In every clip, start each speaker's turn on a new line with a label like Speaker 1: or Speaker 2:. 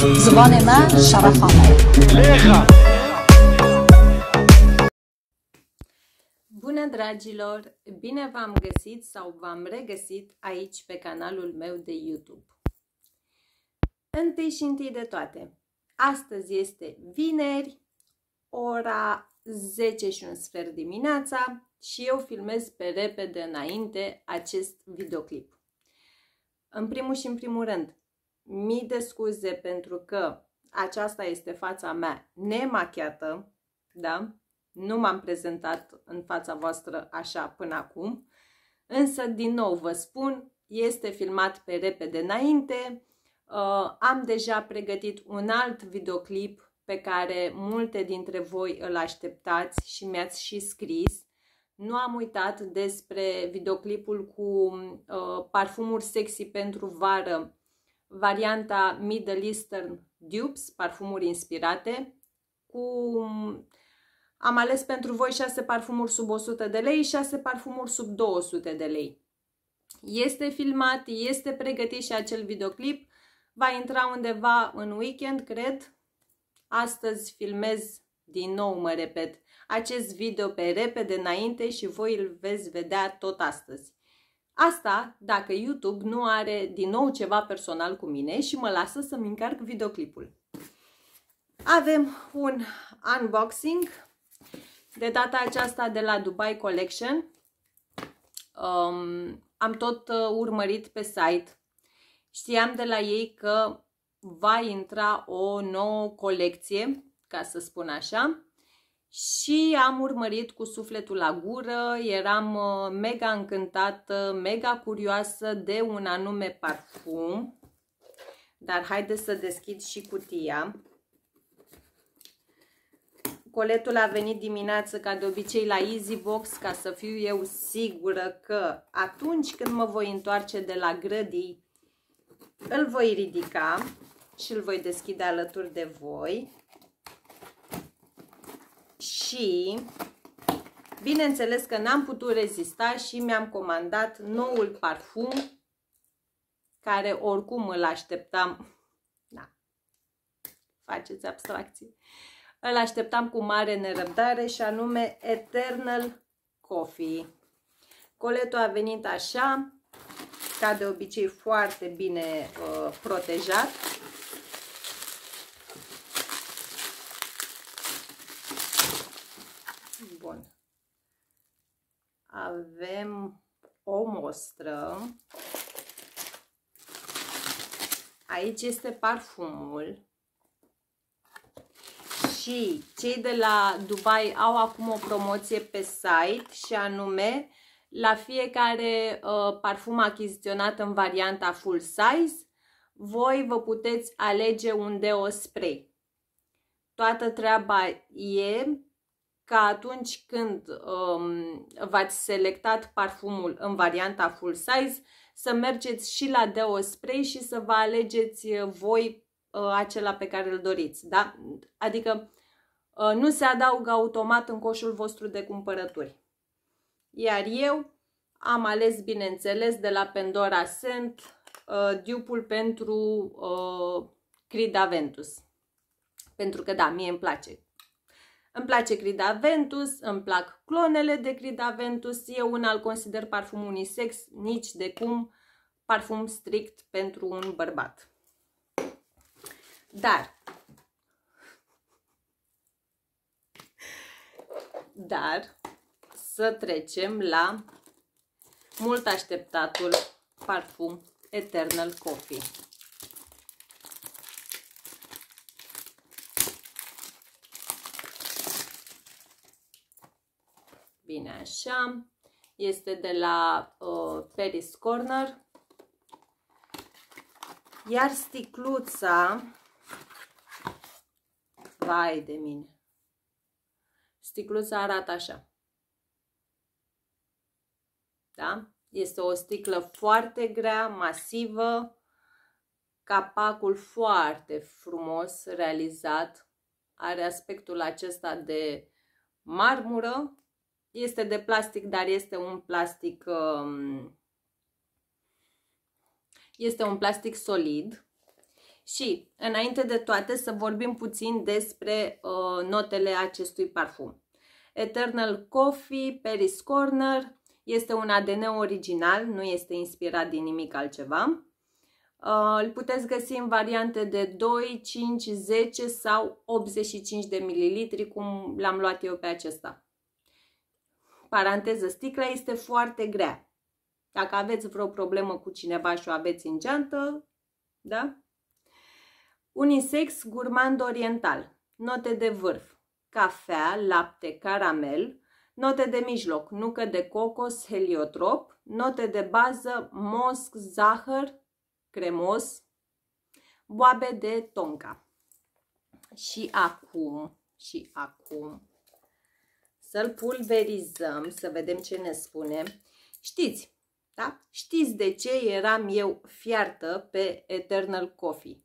Speaker 1: زبان ما Bună dragilor! Bine v-am găsit sau v-am regăsit aici pe canalul meu de YouTube. Întâi și întâi de toate, astăzi este vineri, ora 10 și un sfert dimineața și eu filmez pe repede înainte acest videoclip. În primul și în primul rând, mii de scuze pentru că aceasta este fața mea nemachiată, da? Nu m-am prezentat în fața voastră așa până acum, însă din nou vă spun, este filmat pe repede înainte, uh, am deja pregătit un alt videoclip pe care multe dintre voi îl așteptați și mi-ați și scris. Nu am uitat despre videoclipul cu uh, parfumuri sexy pentru vară varianta Middle Eastern Dupes, parfumuri inspirate, cu am ales pentru voi 6 parfumuri sub 100 de lei, 6 parfumuri sub 200 de lei. Este filmat, este pregătit și acel videoclip, va intra undeva în weekend, cred. Astăzi filmez din nou, mă repet, acest video pe repede înainte și voi îl veți vedea tot astăzi. Asta dacă YouTube nu are din nou ceva personal cu mine și mă lasă să-mi încarc videoclipul. Avem un unboxing de data aceasta de la Dubai Collection. Um, am tot uh, urmărit pe site. Știam de la ei că va intra o nouă colecție, ca să spun așa și am urmărit cu sufletul la gură, eram uh, mega încântată, mega curioasă de un anume parfum. Dar haideți să deschid și cutia. Coletul a venit dimineață ca de obicei la Easybox ca să fiu eu sigură că atunci când mă voi întoarce de la grădii îl voi ridica și îl voi deschide alături de voi și bineînțeles că n-am putut rezista și mi-am comandat noul parfum care oricum îl așteptam. Da. Faceți abstracții. Îl așteptam cu mare nerăbdare și anume Eternal Coffee. Coletul a venit așa, ca de obicei foarte bine uh, protejat mostră. Aici este parfumul. Și cei de la Dubai au acum o promoție pe site și anume la fiecare uh, parfum achiziționat în varianta full size, voi vă puteți alege un deo spray. Toată treaba e ca atunci când um, v-ați selectat parfumul în varianta full size, să mergeți și la deo spray și să vă alegeți uh, voi uh, acela pe care îl doriți, da? Adică uh, nu se adaugă automat în coșul vostru de cumpărături. Iar eu am ales, bineînțeles, de la Pandora Scent uh, dupul pentru uh, Creed Aventus. Pentru că, da, mie îmi place îmi place Ventus, îmi plac clonele de Ventus, eu una îl consider parfum unisex, nici de cum parfum strict pentru un bărbat. Dar, dar, să trecem la mult așteptatul parfum Eternal Coffee. așa, este de la uh, Paris Corner. Iar sticluța, vai de mine, sticluța arată așa. Da? Este o sticlă foarte grea, masivă, capacul foarte frumos realizat, are aspectul acesta de marmură, este de plastic, dar este un plastic... Um, este un plastic solid. Și, înainte de toate, să vorbim puțin despre uh, notele acestui parfum. Eternal Coffee, Paris Corner, este un ADN original, nu este inspirat din nimic altceva. Uh, îl puteți găsi în variante de 2, 5, 10 sau 85 de mililitri, cum l-am luat eu pe acesta paranteză, sticla este foarte grea. Dacă aveți vreo problemă cu cineva și o aveți în geantă, da? Unisex gurmand oriental. Note de vârf. Cafea, lapte, caramel. Note de mijloc. Nucă de cocos, heliotrop. Note de bază. Mosc, zahăr, cremos. Boabe de tonka. Și acum, și acum să-l pulverizăm, să vedem ce ne spune. Știți, da? Știți de ce eram eu fiartă pe Eternal Coffee?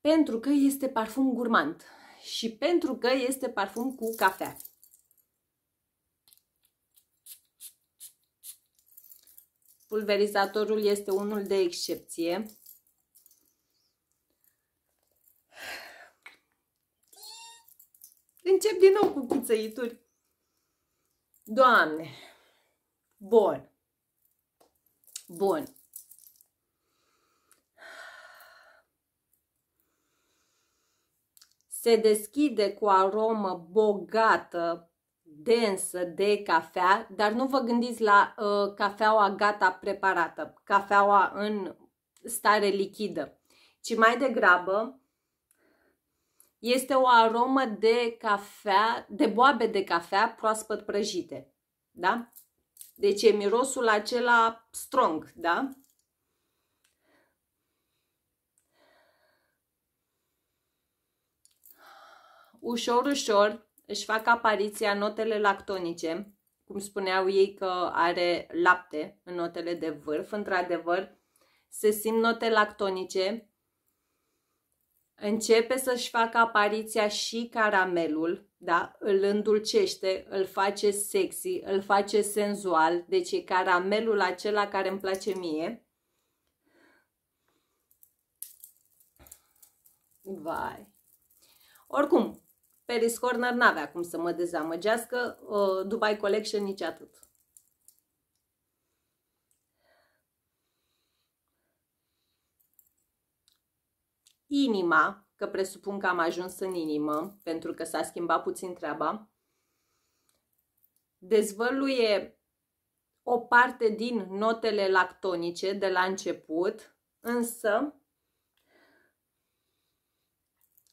Speaker 1: Pentru că este parfum gurmand și pentru că este parfum cu cafea. Pulverizatorul este unul de excepție. Încep din nou cu cuțăituri. Doamne, bun, bun. Se deschide cu aromă bogată, densă de cafea, dar nu vă gândiți la uh, cafeaua gata preparată, cafeaua în stare lichidă, ci mai degrabă este o aromă de cafea, de boabe de cafea proaspăt prăjite. Da? Deci e mirosul acela strong, da? Ușor, ușor își fac apariția notele lactonice, cum spuneau ei că are lapte în notele de vârf. Într-adevăr, se simt note lactonice, Începe să-și facă apariția și caramelul, da? îl îndulcește, îl face sexy, îl face senzual, deci e caramelul acela care îmi place mie. Vai! Oricum, Peris Corner n-avea cum să mă dezamăgească, uh, Dubai Collection nici atât. inima, că presupun că am ajuns în inimă, pentru că s-a schimbat puțin treaba, dezvăluie o parte din notele lactonice de la început, însă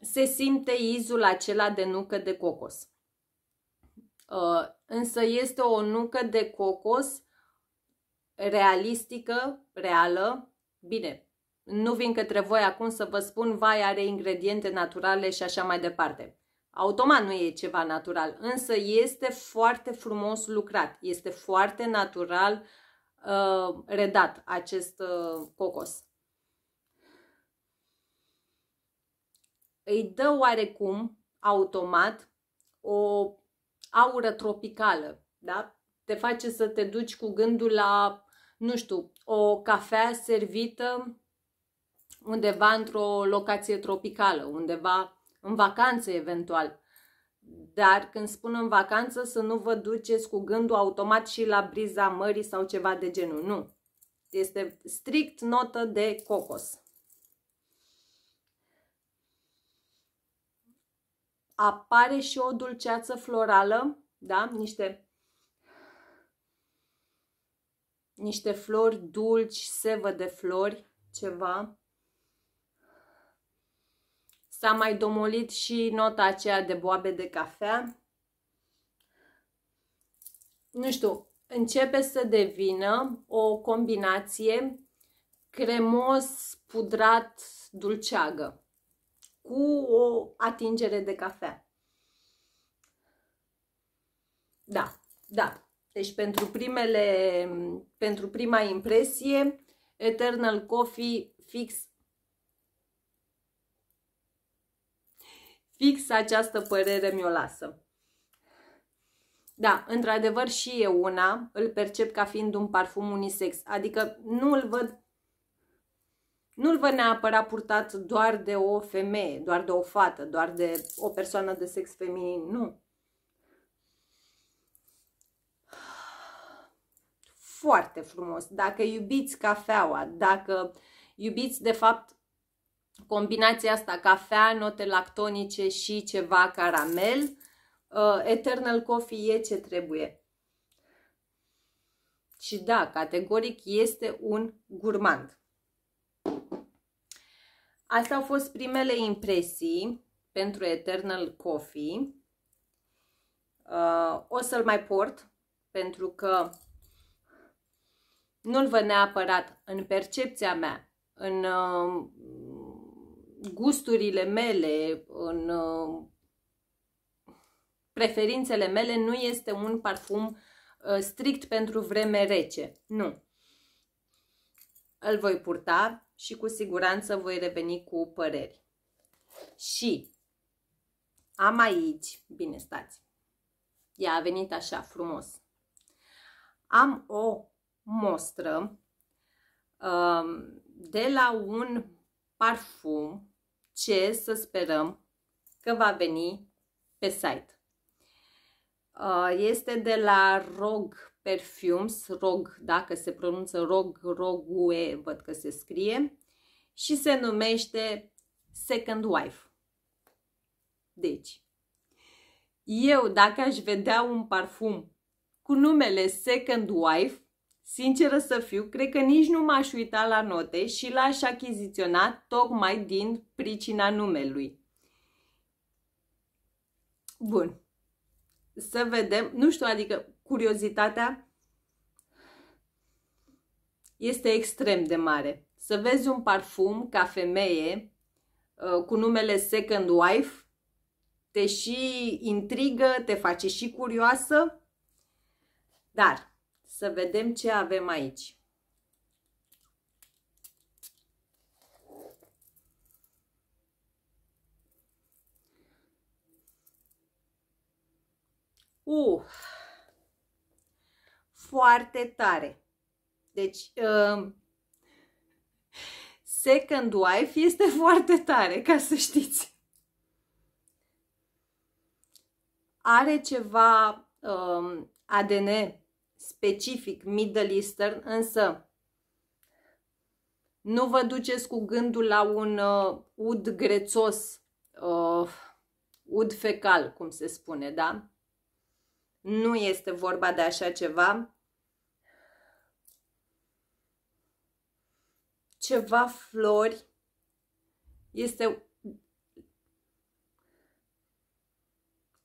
Speaker 1: se simte izul acela de nucă de cocos. Uh, însă este o nucă de cocos realistică, reală, bine, nu vin către voi acum să vă spun, vai, are ingrediente naturale și așa mai departe. Automat nu e ceva natural, însă este foarte frumos lucrat, este foarte natural uh, redat acest uh, cocos. Îi dă oarecum automat o aură tropicală, da? Te face să te duci cu gândul la, nu știu, o cafea servită undeva într-o locație tropicală, undeva în vacanță eventual. Dar când spun în vacanță, să nu vă duceți cu gândul automat și la briza mării sau ceva de genul. Nu. Este strict notă de cocos. Apare și o dulceață florală, da? Niște niște flori dulci, sevă de flori, ceva. S-a mai domolit și nota aceea de boabe de cafea. Nu știu, începe să devină o combinație cremos, pudrat, dulceagă cu o atingere de cafea. Da, da. Deci pentru, primele, pentru prima impresie, Eternal Coffee fix Fix această părere mi-o lasă. Da, într-adevăr și eu una îl percep ca fiind un parfum unisex, adică nu îl văd nu-l văd neapărat purtat doar de o femeie, doar de o fată, doar de o persoană de sex feminin, nu. Foarte frumos. Dacă iubiți cafeaua, dacă iubiți de fapt combinația asta, cafea, note lactonice și ceva caramel, uh, Eternal Coffee e ce trebuie. Și da, categoric este un gurmand. Astea au fost primele impresii pentru Eternal Coffee. Uh, o să-l mai port pentru că nu-l văd neapărat în percepția mea, în uh, gusturile mele, în uh, preferințele mele, nu este un parfum uh, strict pentru vreme rece. Nu. Îl voi purta și cu siguranță voi reveni cu păreri. Și am aici, bine stați, ea a venit așa frumos. Am o mostră um, de la un parfum ce să sperăm că va veni pe site. Uh, este de la Rog Perfumes, Rog, dacă se pronunță Rog, Rogue, văd că se scrie, și se numește Second Wife. Deci, eu dacă aș vedea un parfum cu numele Second Wife, Sinceră să fiu, cred că nici nu m-aș uita la note și l-aș achiziționa tocmai din pricina numelui. Bun. Să vedem, nu știu, adică curiozitatea este extrem de mare. Să vezi un parfum ca femeie uh, cu numele Second Wife, te și intrigă, te face și curioasă, dar să vedem ce avem aici. Uh, foarte tare. Deci, uh, Second Wife este foarte tare, ca să știți. Are ceva um, ADN specific Middle Eastern, însă nu vă duceți cu gândul la un uh, ud grețos, uh, ud fecal, cum se spune, da? Nu este vorba de așa ceva. Ceva flori este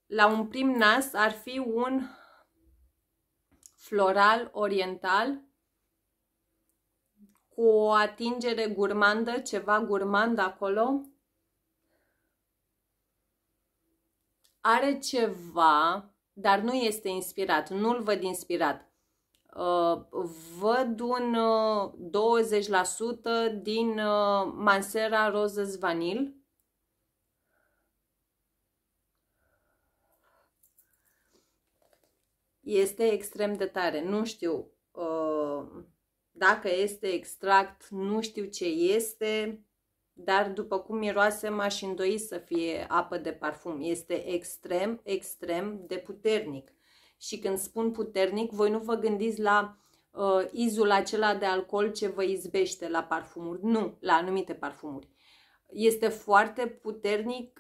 Speaker 1: la un prim nas ar fi un floral oriental, cu o atingere gurmandă, ceva gurmand acolo. Are ceva, dar nu este inspirat, nu-l văd inspirat. Uh, văd un 20% uh, din uh, Mansera Roses Vanille este extrem de tare. Nu știu uh, dacă este extract, nu știu ce este, dar după cum miroase m-aș îndoi să fie apă de parfum. Este extrem, extrem de puternic. Și când spun puternic, voi nu vă gândiți la uh, izul acela de alcool ce vă izbește la parfumuri. Nu, la anumite parfumuri. Este foarte puternic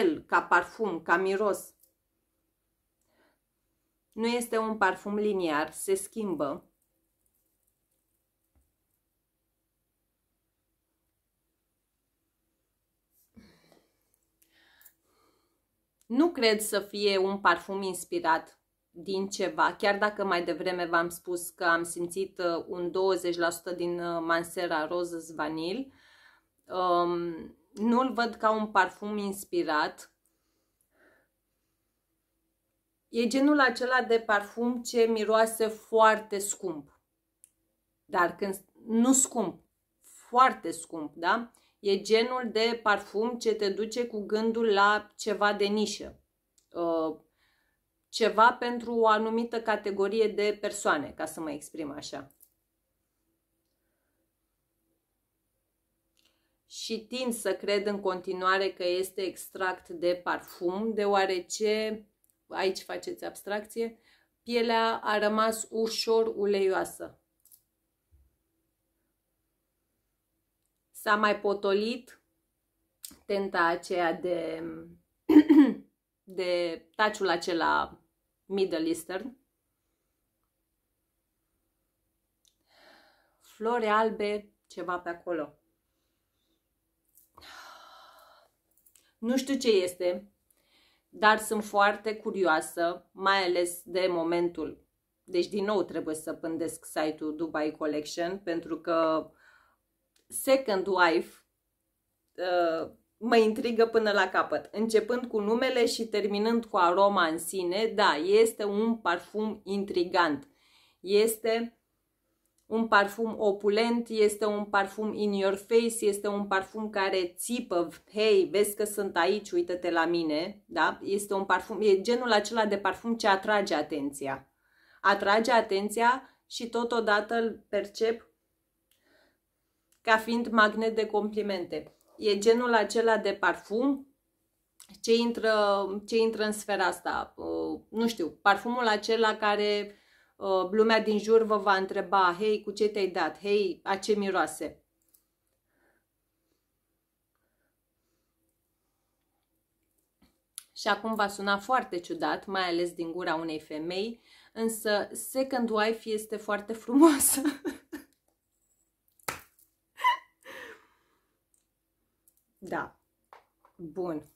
Speaker 1: el ca parfum, ca miros nu este un parfum liniar, se schimbă. Nu cred să fie un parfum inspirat din ceva, chiar dacă mai devreme v-am spus că am simțit uh, un 20% din uh, Mansera Roses Vanille, um, nu-l văd ca un parfum inspirat, E genul acela de parfum ce miroase foarte scump. Dar când nu scump, foarte scump, da? E genul de parfum ce te duce cu gândul la ceva de nișă. Uh, ceva pentru o anumită categorie de persoane, ca să mă exprim așa. și tind să cred în continuare că este extract de parfum, deoarece aici faceți abstracție, pielea a rămas ușor uleioasă. S-a mai potolit tenta aceea de, de taciul acela Middle Eastern. Flori albe, ceva pe acolo. Nu știu ce este, dar sunt foarte curioasă, mai ales de momentul. Deci din nou trebuie să pândesc site-ul Dubai Collection pentru că Second Wife uh, mă intrigă până la capăt. Începând cu numele și terminând cu aroma în sine, da, este un parfum intrigant. Este un parfum opulent, este un parfum in your face, este un parfum care țipă, hei, vezi că sunt aici, uită-te la mine, da? Este un parfum, e genul acela de parfum ce atrage atenția. Atrage atenția și totodată îl percep ca fiind magnet de complimente. E genul acela de parfum ce intră, ce intră în sfera asta. Uh, nu știu, parfumul acela care Uh, lumea din jur vă va întreba, hei, cu ce te-ai dat? Hei, a ce miroase? Și acum va suna foarte ciudat, mai ales din gura unei femei, însă second wife este foarte frumoasă. da. Bun.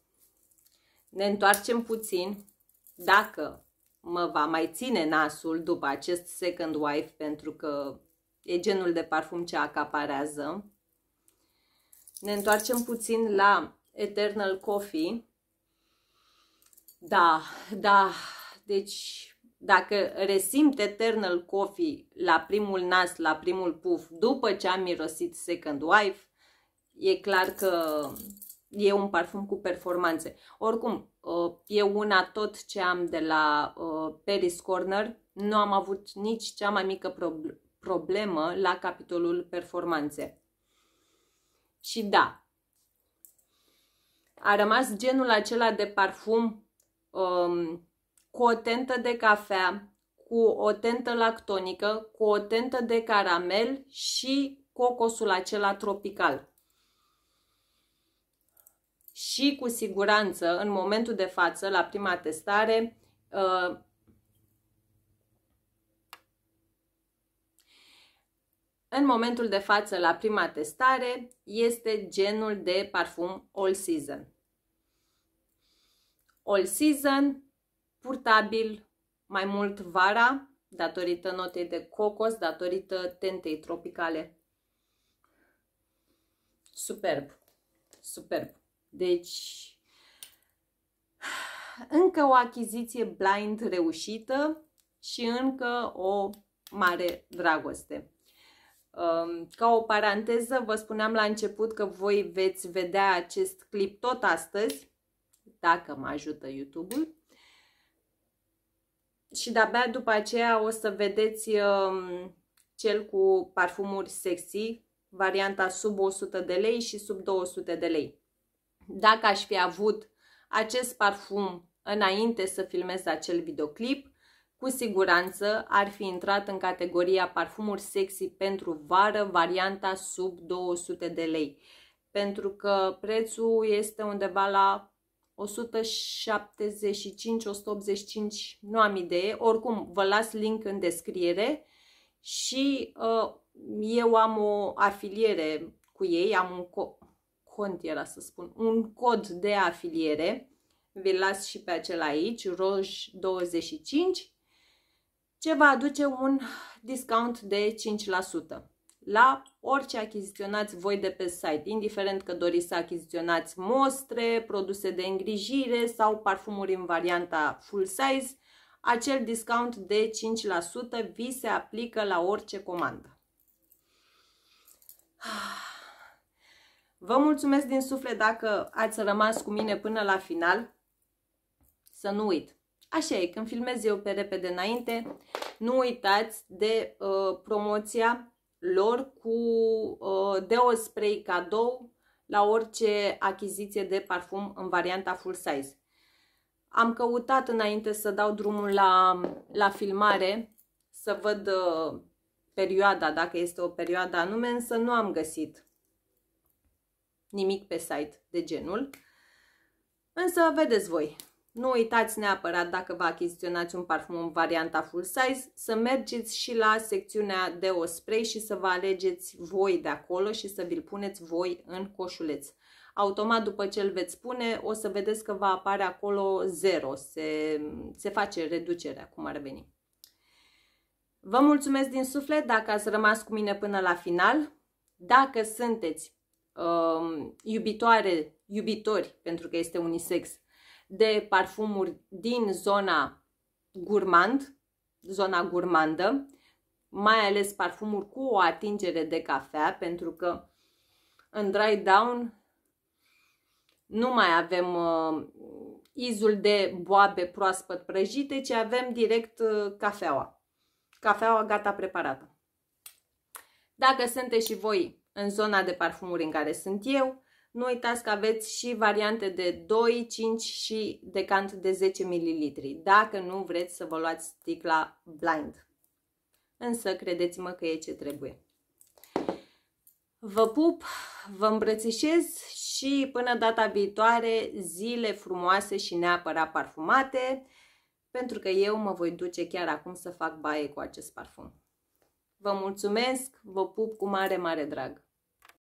Speaker 1: Ne întoarcem puțin. Dacă mă va mai ține nasul după acest Second Wife pentru că e genul de parfum ce acaparează. Ne întoarcem puțin la Eternal Coffee. Da, da, deci dacă resimt Eternal Coffee la primul nas, la primul puf, după ce am mirosit Second Wife, e clar că e un parfum cu performanțe. Oricum, uh, e una tot ce am de la uh, Paris Corner, nu am avut nici cea mai mică problemă la capitolul performanțe. Și da, a rămas genul acela de parfum um, cu o tentă de cafea, cu o tentă lactonică, cu o tentă de caramel și cocosul acela tropical și cu siguranță în momentul de față, la prima testare, uh, în momentul de față, la prima testare, este genul de parfum All Season. All Season, purtabil mai mult vara, datorită notei de cocos, datorită tentei tropicale. Superb, superb. Deci, încă o achiziție blind reușită și încă o mare dragoste. Um, ca o paranteză, vă spuneam la început că voi veți vedea acest clip tot astăzi, dacă mă ajută YouTube-ul. Și de-abia după aceea o să vedeți um, cel cu parfumuri sexy, varianta sub 100 de lei și sub 200 de lei. Dacă aș fi avut acest parfum înainte să filmez acel videoclip, cu siguranță ar fi intrat în categoria parfumuri sexy pentru vară, varianta sub 200 de lei, pentru că prețul este undeva la 175-185, nu am idee, oricum vă las link în descriere și uh, eu am o afiliere cu ei, am un, cont era să spun, un cod de afiliere, vi las și pe acel aici, ROJ25, ce va aduce un discount de 5% la orice achiziționați voi de pe site, indiferent că doriți să achiziționați mostre, produse de îngrijire sau parfumuri în varianta full size, acel discount de 5% vi se aplică la orice comandă. Ah, Vă mulțumesc din suflet dacă ați rămas cu mine până la final. Să nu uit. Așa e, când filmez eu pe repede înainte, nu uitați de uh, promoția lor cu uh, deo spray cadou la orice achiziție de parfum în varianta full size. Am căutat înainte să dau drumul la, la filmare să văd uh, perioada, dacă este o perioadă anume, însă nu am găsit nimic pe site de genul. Însă vedeți voi, nu uitați neapărat dacă vă achiziționați un parfum în varianta full size să mergeți și la secțiunea de o spray și să vă alegeți voi de acolo și să vi-l puneți voi în coșuleț. Automat după ce îl veți pune o să vedeți că va apare acolo 0, se, se face reducerea cum ar veni. Vă mulțumesc din suflet dacă ați rămas cu mine până la final. Dacă sunteți uh, iubitoare, iubitori, pentru că este unisex, de parfumuri din zona gurmand, zona gurmandă, mai ales parfumuri cu o atingere de cafea, pentru că în dry down nu mai avem uh, izul de boabe proaspăt prăjite, ci avem direct uh, cafeaua. Cafeaua gata preparată. Dacă sunteți și voi în zona de parfumuri în care sunt eu. Nu uitați că aveți și variante de 2, 5 și decant de 10 ml, dacă nu vreți să vă luați sticla blind. Însă, credeți-mă că e ce trebuie. Vă pup, vă îmbrățișez și până data viitoare zile frumoase și neapărat parfumate, pentru că eu mă voi duce chiar acum să fac baie cu acest parfum. Vă mulțumesc, vă pup cu mare, mare drag!